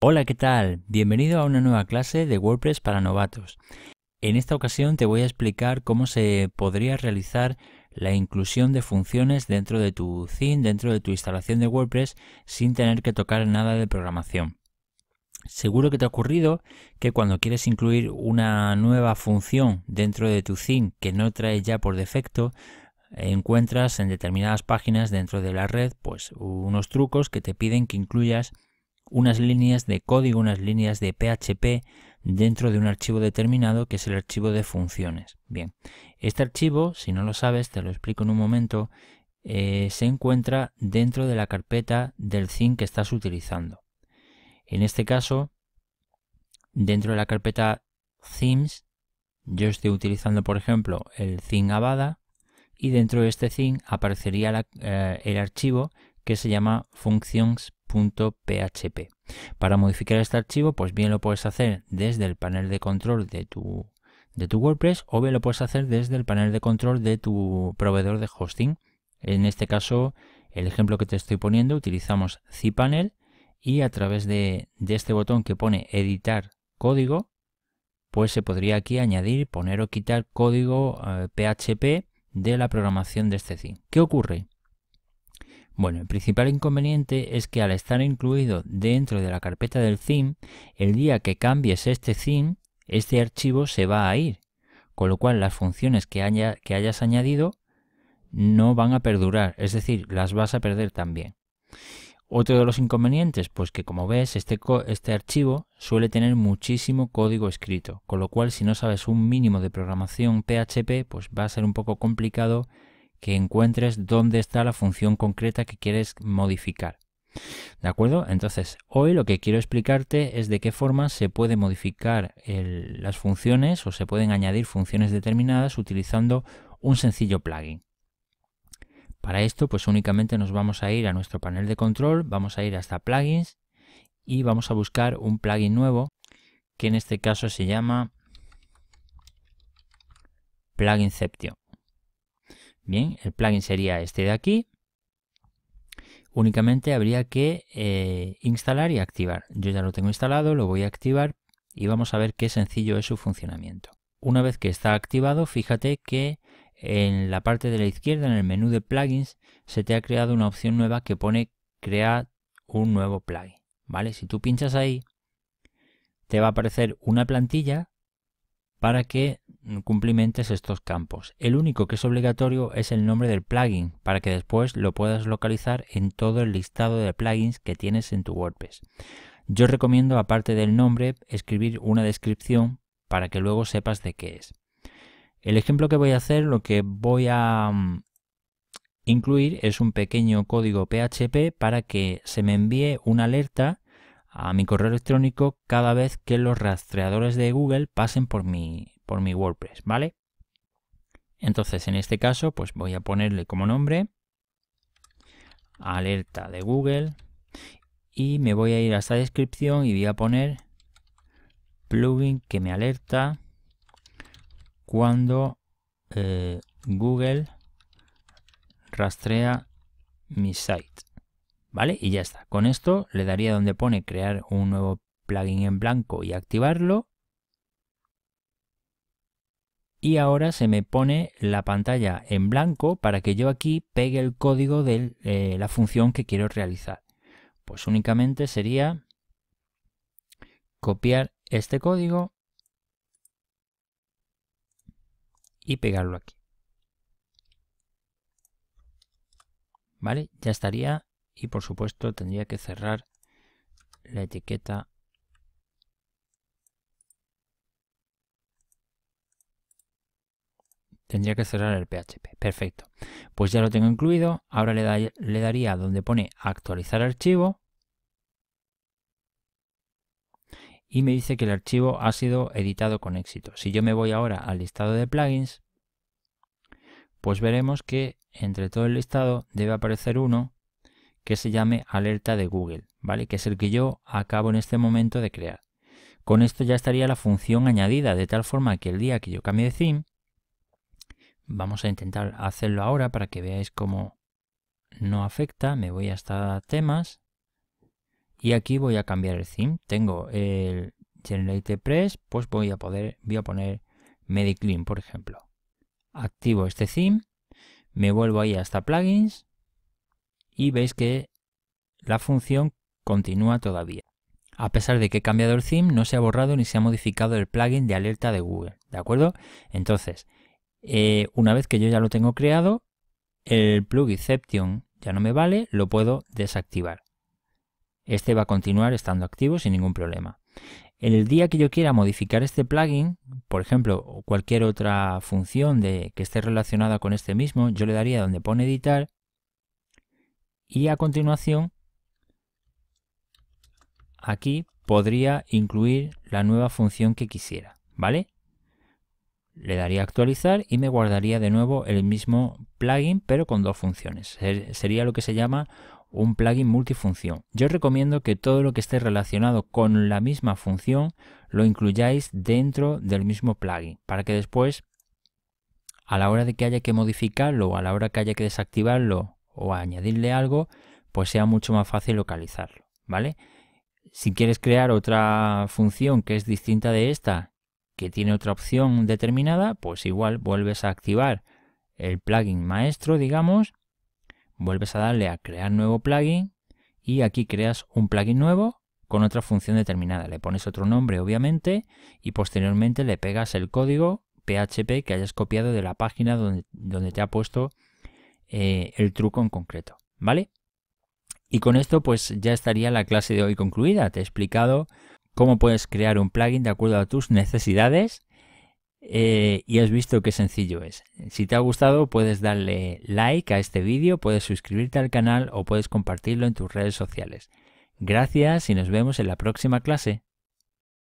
Hola, ¿qué tal? Bienvenido a una nueva clase de WordPress para novatos. En esta ocasión te voy a explicar cómo se podría realizar la inclusión de funciones dentro de tu theme, dentro de tu instalación de WordPress, sin tener que tocar nada de programación. Seguro que te ha ocurrido que cuando quieres incluir una nueva función dentro de tu theme que no trae ya por defecto, encuentras en determinadas páginas dentro de la red pues unos trucos que te piden que incluyas unas líneas de código, unas líneas de PHP dentro de un archivo determinado que es el archivo de funciones. Bien, este archivo, si no lo sabes, te lo explico en un momento, eh, se encuentra dentro de la carpeta del theme que estás utilizando. En este caso, dentro de la carpeta themes, yo estoy utilizando, por ejemplo, el theme Avada y dentro de este theme aparecería eh, el archivo que se llama functions .php. Para modificar este archivo, pues bien lo puedes hacer desde el panel de control de tu, de tu WordPress o bien lo puedes hacer desde el panel de control de tu proveedor de hosting. En este caso, el ejemplo que te estoy poniendo, utilizamos cPanel y a través de, este botón que pone editar código, pues se podría aquí añadir, poner o quitar código PHP eh, de la programación de este theme. ¿Qué ocurre? Bueno, el principal inconveniente es que al estar incluido dentro de la carpeta del theme, el día que cambies este theme, este archivo se va a ir, con lo cual las funciones que, que hayas añadido no van a perdurar, es decir, las vas a perder también. Otro de los inconvenientes, pues que como ves, este, este archivo suele tener muchísimo código escrito, con lo cual si no sabes un mínimo de programación PHP, pues va a ser un poco complicado que encuentres dónde está la función concreta que quieres modificar. ¿De acuerdo? Entonces, hoy lo que quiero explicarte es de qué forma se puede modificar las funciones o se pueden añadir funciones determinadas utilizando un sencillo plugin. Para esto, pues únicamente nos vamos a ir a nuestro panel de control, vamos a ir hasta plugins y vamos a buscar un plugin nuevo que en este caso se llama septio Bien, el plugin sería este de aquí. Únicamente habría que eh, instalar y activar. Yo ya lo tengo instalado, lo voy a activar y vamos a ver qué sencillo es su funcionamiento. Una vez que está activado, fíjate que en la parte de la izquierda, en el menú de plugins, se te ha creado una opción nueva que pone crear un nuevo plugin. ¿Vale? Si tú pinchas ahí, te va a aparecer una plantilla para que cumplimentes estos campos. El único que es obligatorio es el nombre del plugin para que después lo puedas localizar en todo el listado de plugins que tienes en tu WordPress. Yo recomiendo, aparte del nombre, escribir una descripción para que luego sepas de qué es. El ejemplo que voy a hacer, lo que voy a mm, incluir es un pequeño código PHP para que se me envíe una alerta a mi correo electrónico cada vez que los rastreadores de Google pasen por mi, por mi WordPress, ¿vale? Entonces, en este caso, pues voy a ponerle como nombre alerta de Google y me voy a ir a esta descripción y voy a poner plugin que me alerta cuando eh, Google rastrea mi site. ¿Vale? Y ya está. Con esto le daría donde pone crear un nuevo plugin en blanco y activarlo y ahora se me pone la pantalla en blanco para que yo aquí pegue el código de eh, la función que quiero realizar. Pues únicamente sería copiar este código y pegarlo aquí. ¿Vale? Ya estaría y por supuesto tendría que cerrar la etiqueta Tendría que cerrar el PHP. Perfecto. Pues ya lo tengo incluido. Ahora le, le daría donde pone actualizar archivo. Y me dice que el archivo ha sido editado con éxito. Si yo me voy ahora al listado de plugins, pues veremos que entre todo el listado debe aparecer uno que se llame alerta de Google, ¿vale? Que es el que yo acabo en este momento de crear. Con esto ya estaría la función añadida, de tal forma que el día que yo cambie de theme, Vamos a intentar hacerlo ahora para que veáis cómo no afecta. Me voy hasta temas y aquí voy a cambiar el theme. Tengo el Generate Press, pues voy a, poder, voy a poner MediClean, por ejemplo. Activo este theme, me vuelvo ahí hasta plugins y veis que la función continúa todavía. A pesar de que he cambiado el theme, no se ha borrado ni se ha modificado el plugin de alerta de Google, ¿de acuerdo? Entonces, eh, una vez que yo ya lo tengo creado, el plugin ya no me vale, lo puedo desactivar. Este va a continuar estando activo sin ningún problema. En El día que yo quiera modificar este plugin, por ejemplo, o cualquier otra función de, que esté relacionada con este mismo, yo le daría donde pone editar y a continuación aquí podría incluir la nueva función que quisiera, ¿vale? Le daría actualizar y me guardaría de nuevo el mismo plugin pero con dos funciones. Sería lo que se llama un plugin multifunción. Yo recomiendo que todo lo que esté relacionado con la misma función lo incluyáis dentro del mismo plugin para que después a la hora de que haya que modificarlo a la hora que haya que desactivarlo o añadirle algo, pues sea mucho más fácil localizarlo, ¿vale? Si quieres crear otra función que es distinta de esta que tiene otra opción determinada, pues igual vuelves a activar el plugin maestro, digamos, vuelves a darle a crear nuevo plugin y aquí creas un plugin nuevo con otra función determinada. Le pones otro nombre, obviamente, y posteriormente le pegas el código PHP que hayas copiado de la página donde, te ha puesto eh, el truco en concreto, ¿vale? Y con esto pues ya estaría la clase de hoy concluida. Te he explicado cómo puedes crear un plugin de acuerdo a tus necesidades eh, y has visto qué sencillo es. Si te ha gustado puedes darle like a este vídeo, puedes suscribirte al canal o puedes compartirlo en tus redes sociales. Gracias y nos vemos en la próxima clase.